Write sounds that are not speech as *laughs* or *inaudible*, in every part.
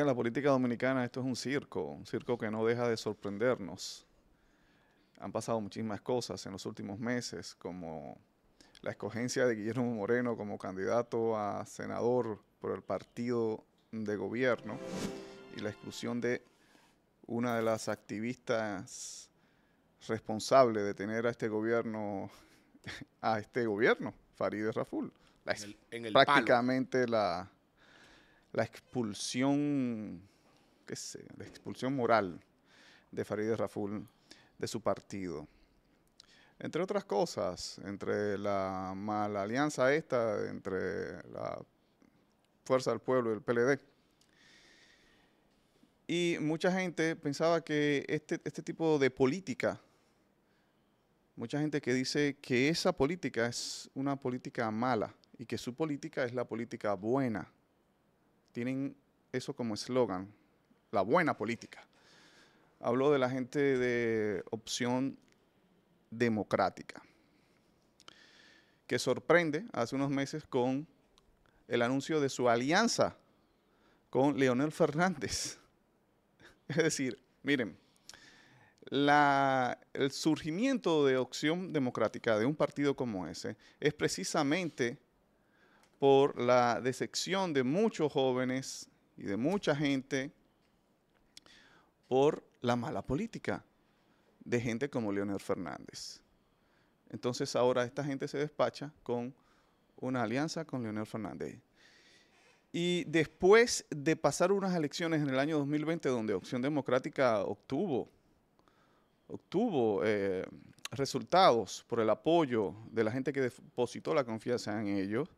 en la política dominicana esto es un circo, un circo que no deja de sorprendernos. Han pasado muchísimas cosas en los últimos meses, como la escogencia de Guillermo Moreno como candidato a senador por el partido de gobierno y la exclusión de una de las activistas responsables de tener a este gobierno, *laughs* a este gobierno, Farideh Raful. en prácticamente la la expulsión, qué sé, la expulsión moral de Farideh Raful de su partido. Entre otras cosas, entre la mala alianza esta, entre la Fuerza del Pueblo y el PLD. Y mucha gente pensaba que este, este tipo de política, mucha gente que dice que esa política es una política mala y que su política es la política buena tienen eso como eslogan, la buena política. Hablo de la gente de opción democrática, que sorprende hace unos meses con el anuncio de su alianza con Leonel Fernández. *laughs* Es decir, miren, el surgimiento de opción democrática de un partido como ese es precisamente por la decepción de muchos jóvenes y de mucha gente por la mala política de gente como Leonel Fernández. Entonces ahora esta gente se despacha con una alianza con Leonel Fernández. Y después de pasar unas elecciones en el año 2020 donde Opción Democrática obtuvo, obtuvo eh, resultados por el apoyo de la gente que depositó la confianza en ellos,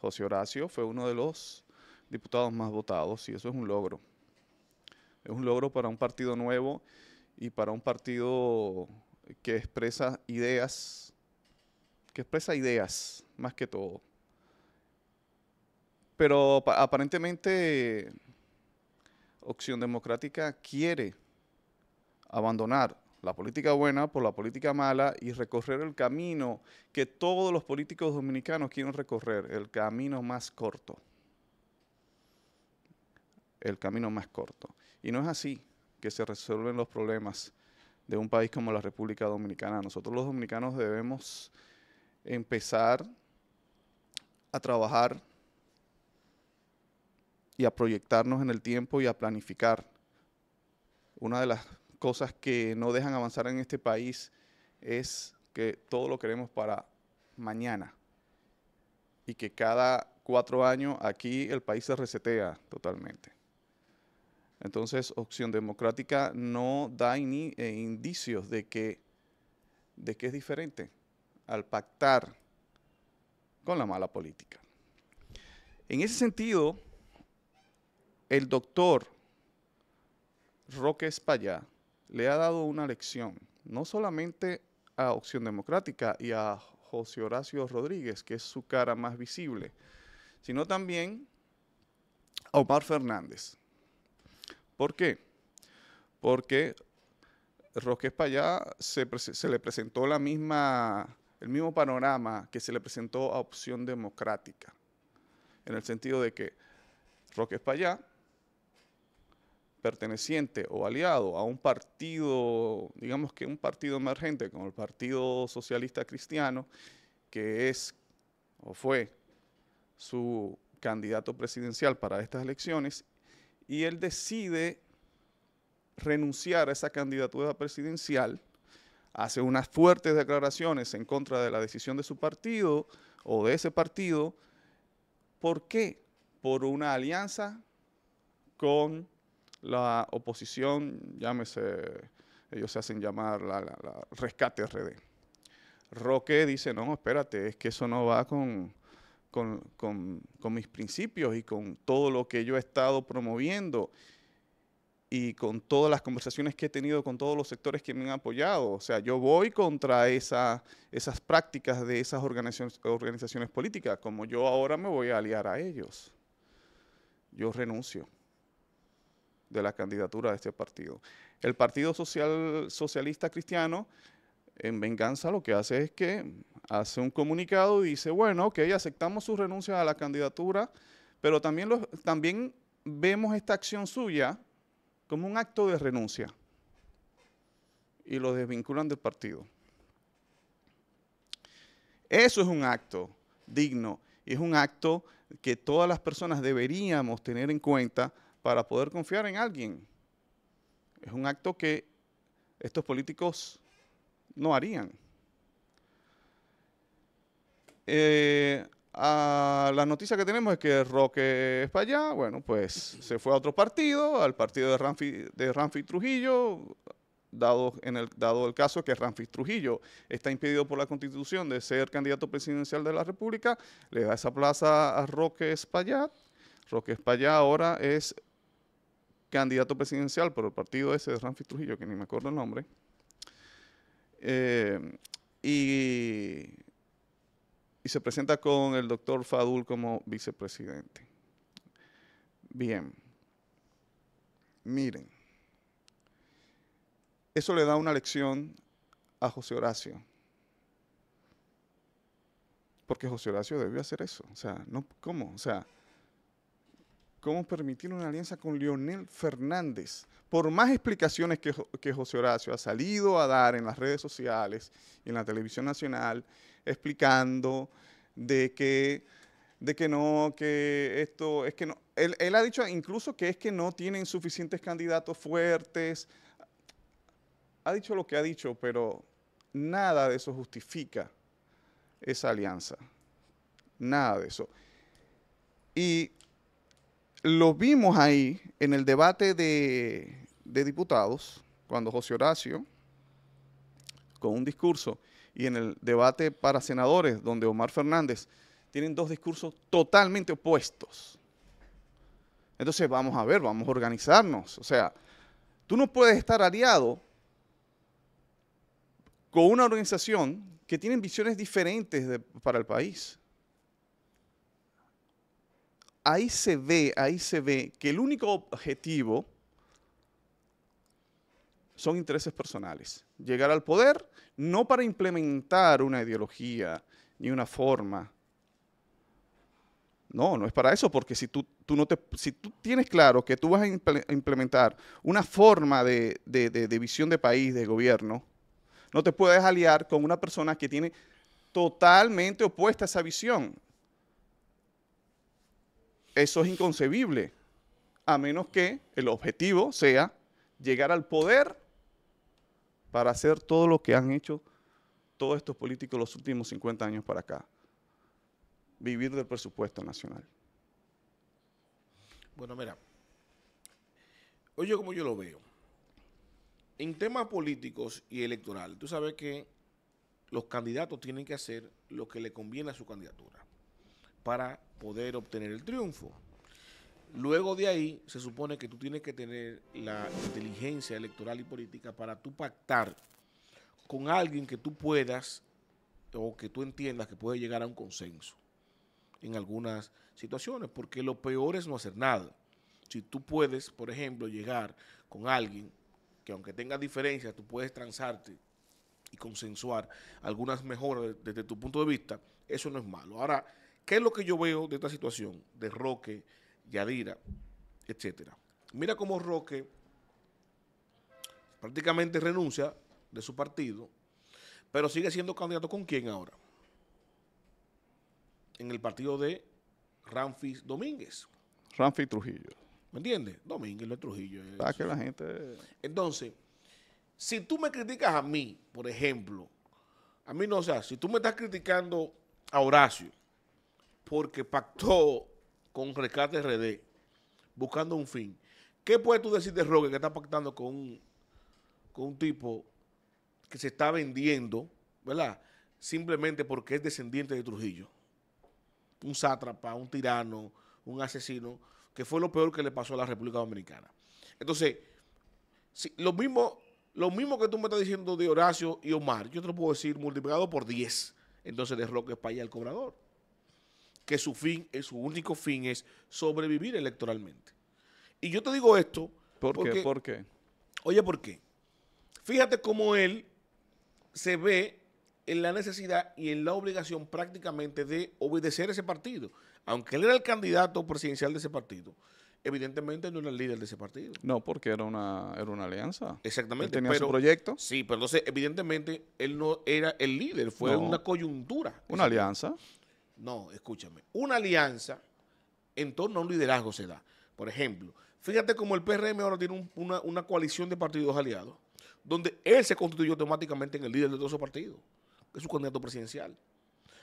José Horacio fue uno de los diputados más votados y eso es un logro. Es un logro para un partido nuevo y para un partido que expresa ideas, que expresa ideas más que todo. Pero aparentemente Opción Democrática quiere abandonar la política buena por la política mala y recorrer el camino que todos los políticos dominicanos quieren recorrer, el camino más corto. El camino más corto. Y no es así que se resuelven los problemas de un país como la República Dominicana. Nosotros los dominicanos debemos empezar a trabajar y a proyectarnos en el tiempo y a planificar. Una de las cosas que no dejan avanzar en este país es que todo lo queremos para mañana y que cada cuatro años aquí el país se resetea totalmente. Entonces, Opción Democrática no da ni eh, indicios de que, de que es diferente al pactar con la mala política. En ese sentido, el doctor Roque Espallá le ha dado una lección, no solamente a Opción Democrática y a José Horacio Rodríguez, que es su cara más visible, sino también a Omar Fernández. ¿Por qué? Porque Roque Payá se, le presentó la misma, el mismo panorama que se le presentó a Opción Democrática, en el sentido de que Roque Payá perteneciente o aliado a un partido, digamos que un partido emergente como el Partido Socialista Cristiano, que es o fue su candidato presidencial para estas elecciones, y él decide renunciar a esa candidatura presidencial, hace unas fuertes declaraciones en contra de la decisión de su partido o de ese partido, ¿por qué? Por una alianza con la oposición, llámese, ellos se hacen llamar la, rescate RD. Roque dice, no, espérate, es que eso no va con, con, mis principios y con todo lo que yo he estado promoviendo y con todas las conversaciones que he tenido con todos los sectores que me han apoyado. O sea, yo voy contra esa, esas prácticas de esas organizaciones, organizaciones políticas, como yo ahora me voy a aliar a ellos. Yo renuncio de la candidatura de este partido. El Partido Social, Socialista Cristiano, en venganza, lo que hace es que hace un comunicado y dice, bueno, ok, aceptamos su renuncia a la candidatura, pero también, también vemos esta acción suya como un acto de renuncia y lo desvinculan del partido. Eso es un acto digno, es un acto que todas las personas deberíamos tener en cuenta para poder confiar en alguien. Es un acto que estos políticos no harían. Eh, la noticia que tenemos es que Roque es bueno, pues se fue a otro partido, al partido de Ramfi, de Trujillo, dado, en el, dado el caso que Ramfi Trujillo está impedido por la Constitución de ser candidato presidencial de la República, le da esa plaza a Roque Espallá. Roque Espallá ahora es candidato presidencial por el partido ese de Ramfis Trujillo, que ni me acuerdo el nombre. Eh, y, y, se presenta con el doctor Fadul como vicepresidente. Bien. Miren. Eso le da una lección a José Horacio. Porque José Horacio debió hacer eso. O sea, no, ¿cómo? O sea, cómo permitir una alianza con Leonel Fernández. Por más explicaciones que, José Horacio ha salido a dar en las redes sociales y en la televisión nacional, explicando de que, de que no, que esto es que no. Él, él ha dicho incluso que es que no tienen suficientes candidatos fuertes. Ha dicho lo que ha dicho, pero nada de eso justifica esa alianza. Nada de eso. Y lo vimos ahí en el debate de, diputados, cuando José Horacio, con un discurso, y en el debate para senadores, donde Omar Fernández, tienen dos discursos totalmente opuestos. Entonces vamos a ver, vamos a organizarnos. O sea, tú no puedes estar aliado con una organización que tiene visiones diferentes para el país ahí se ve, ahí se ve que el único objetivo son intereses personales. Llegar al poder no para implementar una ideología ni una forma. No, no es para eso, porque si tú, tú no te, si tú tienes claro que tú vas a implementar una forma de, de, de visión de país, de gobierno, no te puedes aliar con una persona que tiene totalmente opuesta a esa visión. Eso es inconcebible, a menos que el objetivo sea llegar al poder para hacer todo lo que han hecho todos estos políticos los últimos 50 años para acá, vivir del presupuesto nacional. Bueno, mira, oye como yo lo veo, en temas políticos y electorales, tú sabes que los candidatos tienen que hacer lo que le conviene a su candidatura para poder obtener el triunfo. Luego de ahí, se supone que tú tienes que tener la inteligencia electoral y política para tú pactar con alguien que tú puedas o que tú entiendas que puede llegar a un consenso en algunas situaciones, porque lo peor es no hacer nada. Si tú puedes, por ejemplo, llegar con alguien que aunque tenga diferencias, tú puedes transarte y consensuar algunas mejoras desde tu punto de vista, eso no es malo. Ahora, ¿Qué es lo que yo veo de esta situación de Roque, Yadira, etcétera? Mira cómo Roque prácticamente renuncia de su partido, pero sigue siendo candidato con quién ahora? En el partido de Ramfis Domínguez. Ramfis Trujillo. ¿Me entiendes? Domínguez no Trujillo. que la gente... Entonces, si tú me criticas a mí, por ejemplo, a mí no, o sea, si tú me estás criticando a Horacio, porque pactó con Rescate RD buscando un fin. ¿Qué puedes tú decir de Roque que está pactando con un, tipo que se está vendiendo, ¿verdad? Simplemente porque es descendiente de Trujillo. Un sátrapa, un tirano, un asesino, que fue lo peor que le pasó a la República Dominicana. Entonces, lo, mismo, lo mismo que tú me estás diciendo de Horacio y Omar, yo te lo puedo decir multiplicado por 10. Entonces, de Roque es para allá el cobrador que su fin, eh, su único fin es sobrevivir electoralmente. Y yo te digo esto. ¿Por qué? ¿Por qué? Oye, ¿por qué? Fíjate cómo él se ve en la necesidad y en la obligación prácticamente de obedecer ese partido. Aunque él era el candidato presidencial de ese partido, evidentemente no era el líder de ese partido. No, porque era una, alianza. Exactamente. Él tenía su proyecto. Sí, pero entonces, evidentemente, él no era el líder, fue una coyuntura. Una alianza. No, escúchame. Una alianza en torno a un liderazgo se da. Por ejemplo, fíjate cómo el PRM ahora tiene una, coalición de partidos aliados, donde él se constituyó automáticamente en el líder de todos esos partidos, es su candidato presidencial.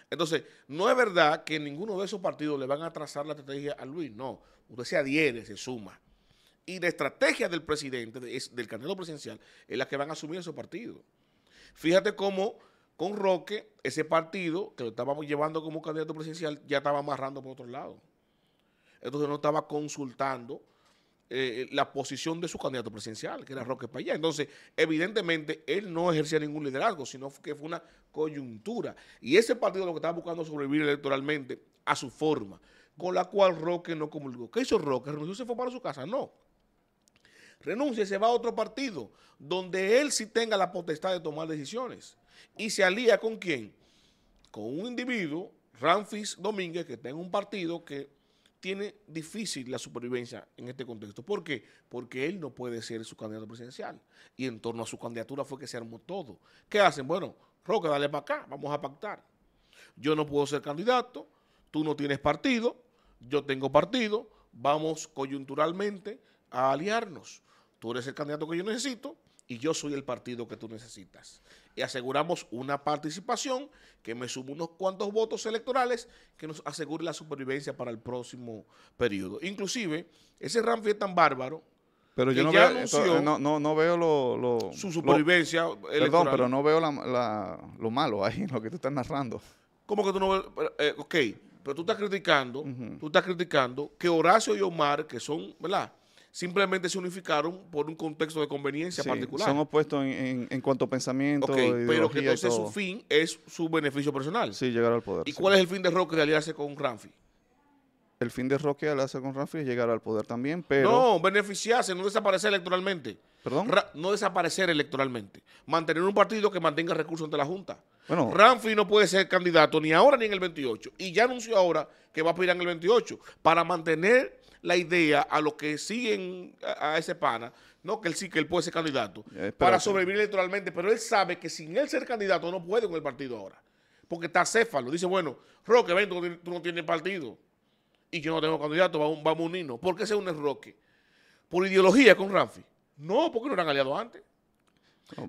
Entonces, no es verdad que ninguno de esos partidos le van a trazar la estrategia a Luis, no. Usted se adhiere, se suma. Y la estrategia del presidente, del candidato presidencial, es la que van a asumir esos partidos. Fíjate cómo con Roque, ese partido que lo estábamos llevando como candidato presidencial ya estaba amarrando por otro lado. Entonces no estaba consultando eh, la posición de su candidato presidencial, que era Roque Payá. Entonces, evidentemente, él no ejercía ningún liderazgo, sino que fue una coyuntura. Y ese partido lo que estaba buscando sobrevivir electoralmente a su forma, con la cual Roque no comulgó. ¿Qué hizo Roque? ¿Renunció se fue para su casa? No renuncia y se va a otro partido donde él sí tenga la potestad de tomar decisiones y se alía con quién? Con un individuo, Ramfis Domínguez, que está en un partido que tiene difícil la supervivencia en este contexto. ¿Por qué? Porque él no puede ser su candidato presidencial. Y en torno a su candidatura fue que se armó todo. ¿Qué hacen? Bueno, Roca, dale para acá, vamos a pactar. Yo no puedo ser candidato, tú no tienes partido, yo tengo partido, vamos coyunturalmente a aliarnos. Tú eres el candidato que yo necesito, y yo soy el partido que tú necesitas. Y aseguramos una participación que me suma unos cuantos votos electorales que nos asegure la supervivencia para el próximo periodo. Inclusive, ese Ramfi es tan bárbaro pero yo eh, no veo, lo, su supervivencia Perdón, pero no veo lo malo ahí *laughs* lo que tú estás narrando. ¿Cómo que tú no ves? Eh, ok, pero tú estás criticando, tú estás criticando que Horacio y Omar, que son, ¿verdad?, simplemente se unificaron por un contexto de conveniencia particular. Son opuestos en, en, cuanto a pensamiento. Ok, pero que entonces su fin es su beneficio personal. Sí, llegar al poder. ¿Y cuál es el fin de Roque de aliarse con Ramfi? El fin de Roque de aliarse con Ramfi es llegar al poder también, pero. No, beneficiarse, no desaparecer electoralmente. ¿Perdón? no desaparecer electoralmente. Mantener un partido que mantenga recursos ante la Junta. Bueno, Ramfi no puede ser candidato ni ahora ni en el 28. Y ya anunció ahora que va a pedir en el 28 para mantener la idea a los que siguen a, ese pana, no que él sí, que él puede ser candidato, eh, para sobrevivir electoralmente, pero él sabe que sin él ser candidato no puede con el partido ahora, porque está céfalo. Dice, bueno, Roque, ven, tú, no tienes partido y yo no tengo candidato, vamos, vamos a unirnos. ¿Por qué se une Roque? ¿Por ideología con ranfi, No, porque no eran aliados antes.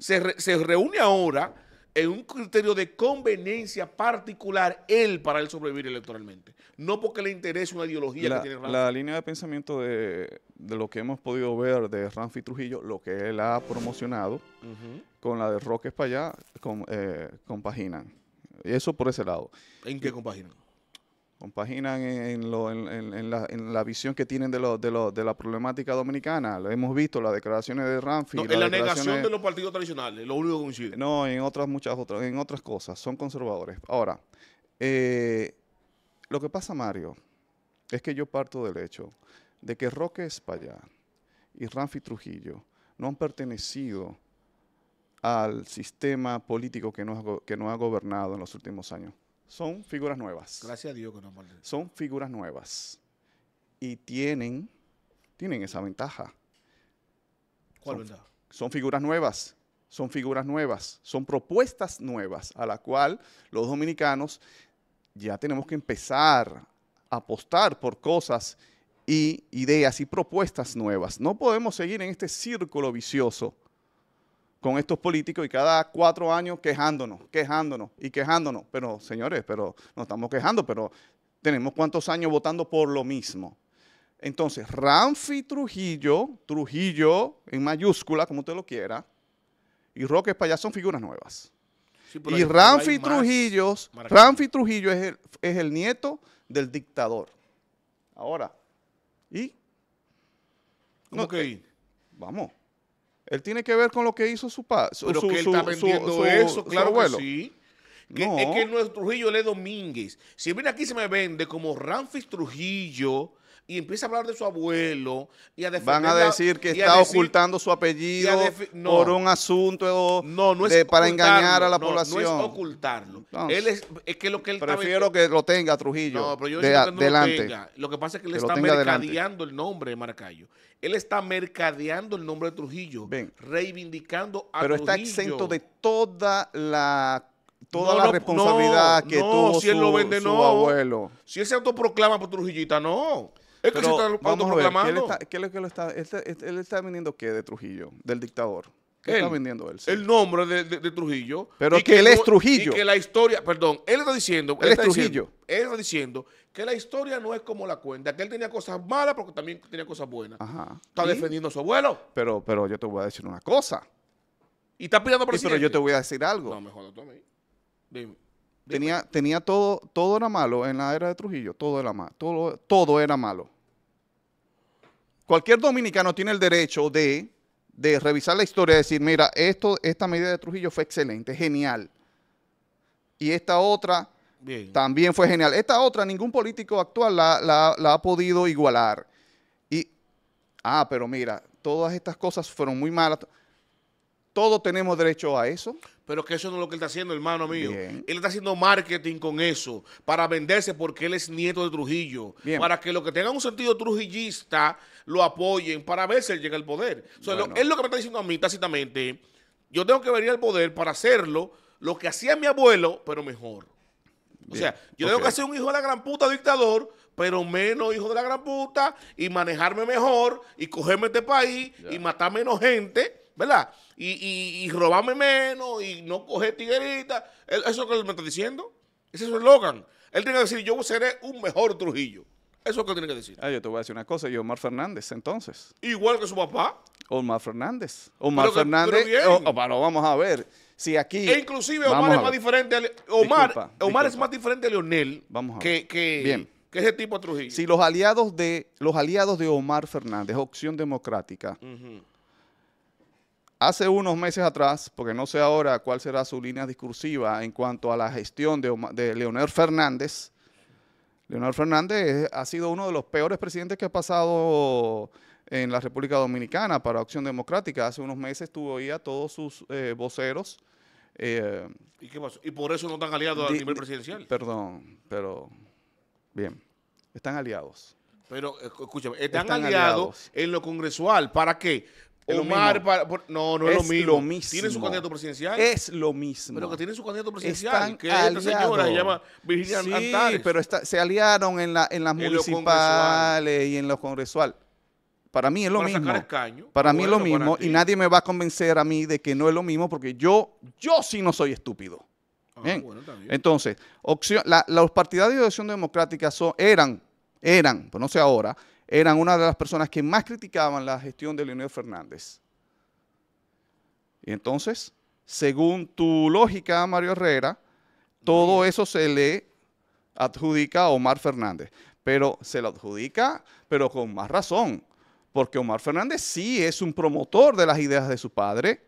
Se, se reúne ahora es un criterio de conveniencia particular él para él sobrevivir electoralmente. No porque le interese una ideología la, que tiene La línea de pensamiento de, lo que hemos podido ver de Ramfi Trujillo, lo que él ha promocionado, con la de Roque para allá, con, eh, compaginan. Eso por ese lado. ¿En qué compaginan? compaginan en, la, visión que tienen de, de, la problemática dominicana. Lo hemos visto, las declaraciones de Ramfi. en la negación de los partidos tradicionales, lo único que coincide. No, en otras muchas otras, en otras cosas, son conservadores. Ahora, eh, lo que pasa, Mario, es que yo parto del hecho de que Roque Espaillat y Ramfi Trujillo no han pertenecido al sistema político que nos ha gobernado en los últimos años son figuras nuevas. Gracias a Dios que no Son figuras nuevas. Y tienen, tienen esa ventaja. ¿Cuál son, Son figuras nuevas. Son figuras nuevas. Son propuestas nuevas a la cual los dominicanos ya tenemos que empezar a apostar por cosas y ideas y propuestas nuevas. No podemos seguir en este círculo vicioso con estos políticos y cada cuatro años quejándonos, quejándonos y quejándonos. Pero señores, pero nos estamos quejando, pero tenemos cuántos años votando por lo mismo. Entonces, Ramfi Trujillo, Trujillo en mayúscula, como usted lo quiera, y Roque Payá son figuras nuevas. y Ramfi Trujillo, Ramfi Trujillo es el, es el nieto del dictador. Ahora, ¿y? ¿Cómo eh, vamos. Él tiene que ver con lo que hizo su padre. Pero que él está vendiendo eso, claro que es que no Trujillo, él es Domínguez. Si viene aquí se me vende como Ramfis Trujillo y empieza a hablar de su abuelo y a defender Van a decir que está ocultando su apellido por un asunto para engañar a la población. No es ocultarlo. él es, que lo que él Prefiero que lo tenga Trujillo. No, pero yo de, que delante, lo tenga. Lo que pasa es que él está mercadeando el nombre de Maracayo. Él está mercadeando el nombre de Trujillo, reivindicando a Trujillo. Pero está exento de toda la toda la responsabilidad que tú tuvo si su, él lo vende, su abuelo. Si él se autoproclama por Trujillita, no. Es que se está autoproclamando. él está, ¿Qué es que lo está, este, este, qué de Trujillo, del dictador. ¿Qué está vendiendo él? El nombre de, Trujillo. Pero que, él es Trujillo. Y que la historia, perdón, él está diciendo. Él, es Trujillo. él está diciendo que la historia no es como la cuenta, que él tenía cosas malas, porque también tenía cosas buenas. Ajá. Está defendiendo a su abuelo. Pero, pero yo te voy a decir una cosa. Y está pidiendo por Pero yo te voy a decir algo. No, mejor tú a mí. Tenía, tenía todo, todo era malo en la era de Trujillo, todo era malo, todo, era malo. Cualquier dominicano tiene el derecho de, de revisar la historia y decir, mira, esto, esta medida de Trujillo fue excelente, genial. Y esta otra también fue genial. Esta otra ningún político actual la, la ha podido igualar. Y, ah, pero mira, todas estas cosas fueron muy malas. Todos tenemos derecho a eso. Pero que eso no es lo que él está haciendo, hermano mío. Él está haciendo marketing con eso, para venderse porque él es nieto de Trujillo. Para que los que tengan un sentido trujillista lo apoyen para ver si él llega al poder. Es lo, él lo que me está diciendo a mí tácitamente, yo tengo que venir al poder para hacerlo lo que hacía mi abuelo, pero mejor. O sea, yo tengo que ser un hijo de la gran puta dictador, pero menos hijo de la gran puta, y manejarme mejor, y cogerme este país, y matar menos gente, ¿verdad? Y, y, y robarme menos y no coger tiguerita. Eso es lo que él me está diciendo. Ese es su eslogan. Él tiene que decir, yo seré un mejor Trujillo. Eso es lo que tiene que decir. Ah, yo te voy a decir una cosa. yo Omar Fernández, entonces. Igual que su papá. Omar Fernández. Omar Fernández. Pero, oh, oh, vamos a ver. Si aquí. E inclusive Omar es más diferente a Omar, Omar es más diferente a Leonel. Vamos a ver. Que, que, Bien. que ese tipo de Trujillo. Si los aliados de, los aliados de Omar Fernández, Opción Democrática, uh Hace unos meses atrás, porque no sé ahora cuál será su línea discursiva en cuanto a la gestión de, Leonel Fernández, Leonel Fernández ha sido uno de los peores presidentes que ha pasado en la República Dominicana para Acción Democrática. Hace unos meses tuvo ahí a todos sus eh, voceros. Eh, ¿Y qué pasó? ¿Y por eso no están aliados a nivel presidencial? Perdón, pero bien, están aliados. Pero eh, escúchame, están, aliados, en lo congresual. ¿Para qué? Omar no, no es, lo, mismo. Tiene su candidato presidencial. Es lo mismo. Pero que tiene su candidato presidencial, que esta señora se llama Virginia sí, pero se aliaron en, la, en las municipales y en lo congresual. Para mí es lo para mismo. para mí es lo mismo y nadie me va a convencer a mí de que no es lo mismo porque yo, yo sí no soy estúpido. Ah, Entonces, los partidarios de opción democrática eran, eran, pues no sé ahora, eran una de las personas que más criticaban la gestión de Leonel Fernández. Y entonces, según tu lógica, Mario Herrera, todo eso se le adjudica a Omar Fernández. Pero se lo adjudica, pero con más razón, porque Omar Fernández sí es un promotor de las ideas de su padre.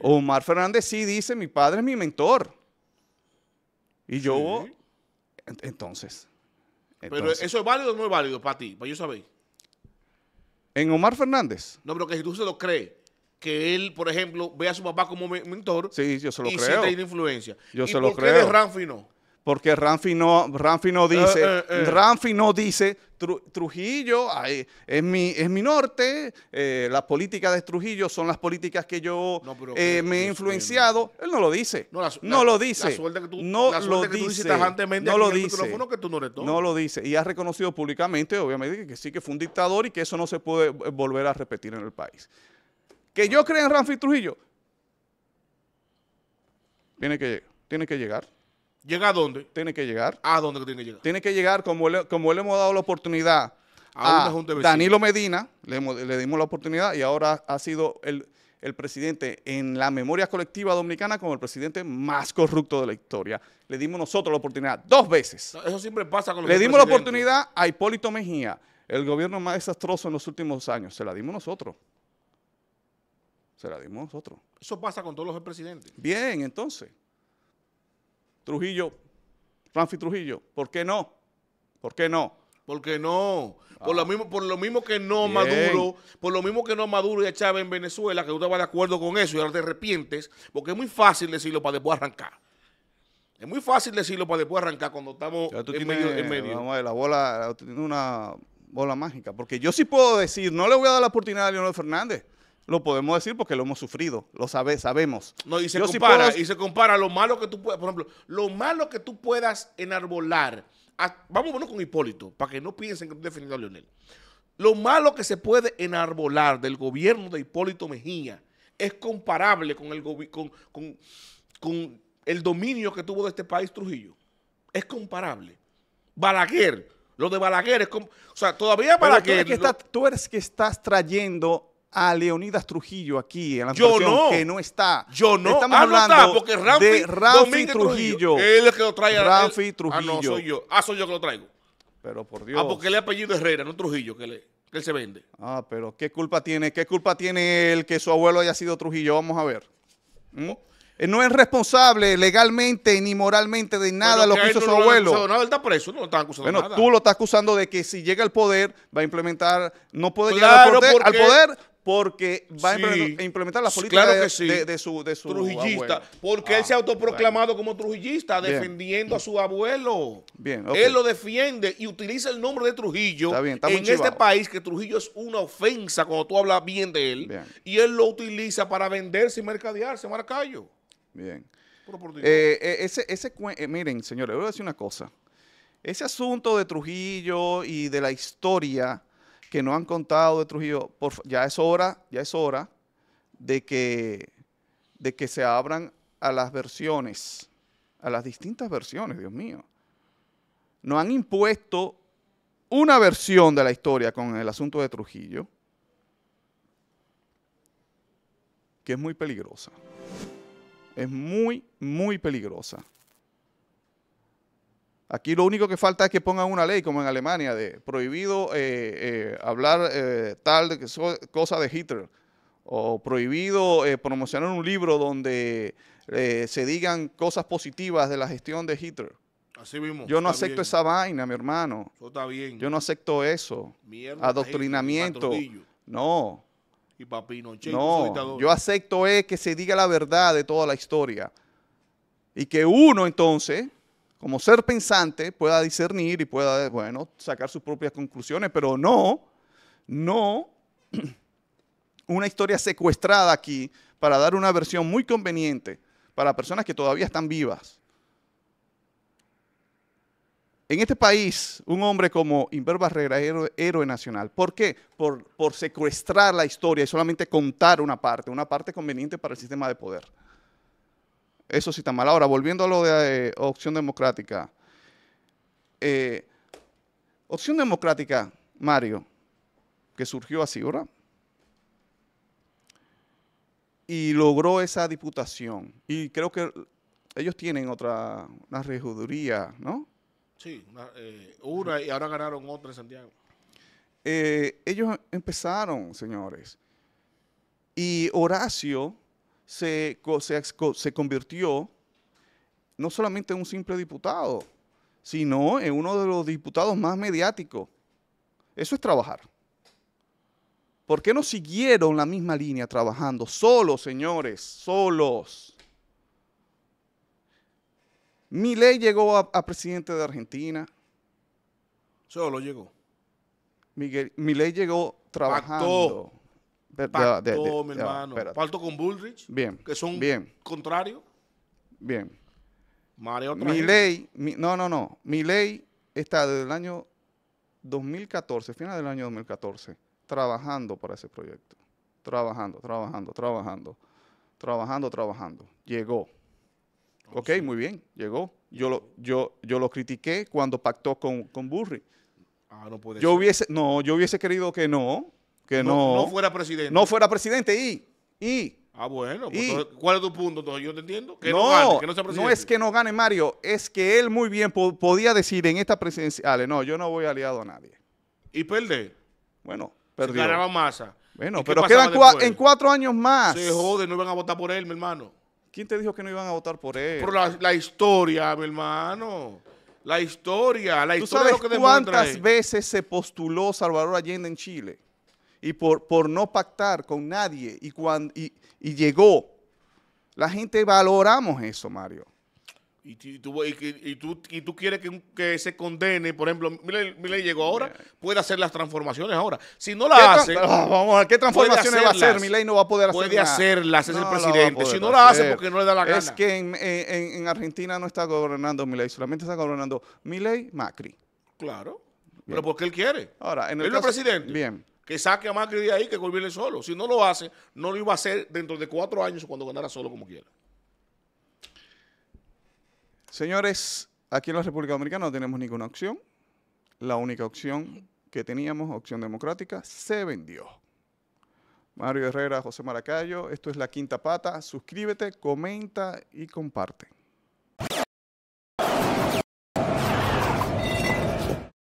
Omar Fernández sí dice, mi padre es mi mentor. Y yo, entonces, pero eso es válido o no es válido para ti, para yo saber. En Omar Fernández. No, pero que si tú se lo crees, que él, por ejemplo, ve a su papá como mentor. Sí, yo se lo y creo. Y tiene influencia. Yo se lo qué creo. de Ramfi no? porque Ramfi no, eh, eh, eh. no dice, no dice, Trujillo es, mi, es mi norte, las políticas de Trujillo son las políticas que yo me he influenciado. Él no lo dice. No, lo dice. no lo dice. no lo dice. no, lo dice. Y ha reconocido públicamente, obviamente, que sí que fue un dictador y que eso no se puede volver a repetir en el país. Que yo crea en Ramfi Trujillo. Tiene que, tiene que llegar ¿Llega a dónde? Tiene que llegar. ¿A dónde tiene que llegar? Tiene que llegar, como le, como le hemos dado la oportunidad a, Danilo Medina, le, dimos la oportunidad y ahora ha sido el, el, presidente en la memoria colectiva dominicana como el presidente más corrupto de la historia. Le dimos nosotros la oportunidad dos veces. Eso siempre pasa con los Le dimos la oportunidad a Hipólito Mejía, el gobierno más desastroso en los últimos años. Se la dimos nosotros. Se la dimos nosotros. Eso pasa con todos los presidentes. Bien, entonces. Trujillo, Franfi Trujillo, ¿por qué no? ¿Por qué no? Porque no, por, lo ah. mismo, por lo mismo que no Maduro, por lo mismo que no Maduro y Chávez en Venezuela, que tú estabas de acuerdo con eso y ahora te arrepientes, porque es muy fácil decirlo para después arrancar. Es muy fácil decirlo para después arrancar cuando estamos en, medio, en, medio, la bola, una bola mágica, porque yo sí puedo decir, no le voy a dar la oportunidad a Leonel Fernández. Lo podemos decir porque lo hemos sufrido, lo sabe, sabemos. y se compara, y se compara lo malo que tú puedas, por ejemplo, lo malo que tú puedas enarbolar, vamos con Hipólito, para que no piensen que estoy defendiendo a Leonel. Lo malo que se puede enarbolar del gobierno de Hipólito Mejía es comparable con el, con, con, con el dominio que tuvo de este país Trujillo. Es comparable. Balaguer, lo de Balaguer es O sea, todavía Balaguer... que tú eres que estás trayendo a Leonidas Trujillo aquí en la yo no. que no está. Yo no. Estamos ah, hablando no está, porque Ramfi, de Ramfi Trujillo. Él es que lo trae. Ramfi Trujillo. Ah, no, soy yo. Ah, soy yo que lo traigo. Pero por ah, Dios. Ah, porque le apellido Herrera, no Trujillo, que, le, que él se vende. Ah, pero ¿qué culpa tiene qué culpa tiene él que su abuelo haya sido Trujillo? Vamos a ver. ¿Mm? Eh, no es responsable legalmente ni moralmente de nada lo que, hizo su abuelo. No, él está preso, no lo están acusando bueno, nada. tú lo estás acusando de que si llega al poder va a implementar, no puede llegar al poder, al poder porque va a implementar la política de, su, de trujillista, porque él se ha ah, autoproclamado como trujillista defendiendo a su abuelo. Bien, él lo defiende y utiliza el nombre de Trujillo en este país que Trujillo es una ofensa cuando tú hablas bien de él y él lo utiliza para venderse y mercadearse, Maracayo. Bien. Eh, eh, ese, eh, miren, señores, voy a decir una cosa. Ese asunto de Trujillo y de la historia que no han contado de Trujillo, ya es hora, ya es hora de que, de que se abran a las versiones, a las distintas versiones, Dios mío. No han impuesto una versión de la historia con el asunto de Trujillo, que es muy peligrosa. Es muy, muy peligrosa. Aquí lo único que falta es que pongan una ley, como en Alemania, de prohibido eh, eh, hablar eh, tal de cosa de Hitler, o prohibido promocionar un libro donde se digan cosas positivas de la gestión de Hitler. Así mismo. Yo no acepto esa vaina, mi hermano. Eso está bien. Yo no acepto eso. Adoctrinamiento. no. Y papino, no. Yo acepto es que se diga la verdad de toda la historia. Y que uno entonces como ser pensante, pueda discernir y pueda, bueno, sacar sus propias conclusiones, pero no, no *clears throat* una historia secuestrada aquí para dar una versión muy conveniente para personas que todavía están vivas. En este país, un hombre como Inver Barrera héroe nacional. ¿Por qué? Por, por secuestrar la historia y solamente contar una parte, una parte conveniente para el sistema de poder. Eso sí está mal. Ahora, volviendo a lo de eh, opción democrática. Eh, opción democrática, Mario, que surgió así, ¿verdad? Y logró esa diputación. Y creo que ellos tienen otra, una regiduría, ¿no? Sí, eh, una, y ahora ganaron otra en Santiago. ellos empezaron, señores. Y Horacio se, se, se convirtió no solamente en un simple diputado, sino en uno de los diputados más mediáticos. Eso es trabajar. ¿Por qué no siguieron la misma línea trabajando? Solos, señores, solos. Mi llegó a, presidente de Argentina. Solo llegó. Miguel, mi ley llegó trabajando. Pacto, con Bullrich. Bien. Que son bien. contrarios. Bien. Mi ley, no, no, no. Mi ley está desde el año 2014, final del año 2014, trabajando para ese proyecto. Trabajando, trabajando, trabajando, trabajando, trabajando. Llegó. Oh, ok, muy bien, llegó. Yo lo, yo, yo lo critiqué cuando pactó con, con Burry. Ah, no puede yo ser. hubiese, no, yo hubiese querido que no, que no, fuera presidente. No fuera presidente y... y Ah, bueno. Pues y, ¿Cuál es tu punto? yo te entiendo. Que no, que no, sea presidente. no es que no gane Mario, es que él muy bien podía decir en esta presidenciales, no, yo no voy aliado a nadie. ¿Y perder? Bueno, perdió. Se ganaba masa. Bueno, pero quedan en cuatro años más. Se jode, no iban a votar por él, mi hermano. ¿Quién te dijo que no iban a votar por él? Por la, historia, mi hermano. La historia, la ¿Tú historia sabes cuántas veces se postuló Salvador Allende en Chile? y por, por no pactar con nadie. Y, cuando, y, llegó. La gente valoramos eso, Mario. Y, tú, quieres que, se condene, por ejemplo, Miley llegó ahora, puede hacer las transformaciones ahora. Si no la hace... Ah, vamos a ver, ¿qué transformaciones va a hacer? Miley no va a poder hacer Puede hacerlas, es el presidente. Si no la hace, porque no le da la gana. Es que en, Argentina no está gobernando Miley, solamente está gobernando Miley Macri. Claro, pero porque él quiere. Ahora, en el presidente. Bien que saque a Macri de ahí que gobierne solo. Si no lo hace, no lo iba a hacer dentro de cuatro años cuando ganara solo como quiera. Señores, aquí en la República Dominicana no tenemos ninguna opción. La única opción que teníamos, opción democrática, se vendió. Mario Herrera, José Maracayo, esto es La Quinta Pata. Suscríbete, comenta y comparte.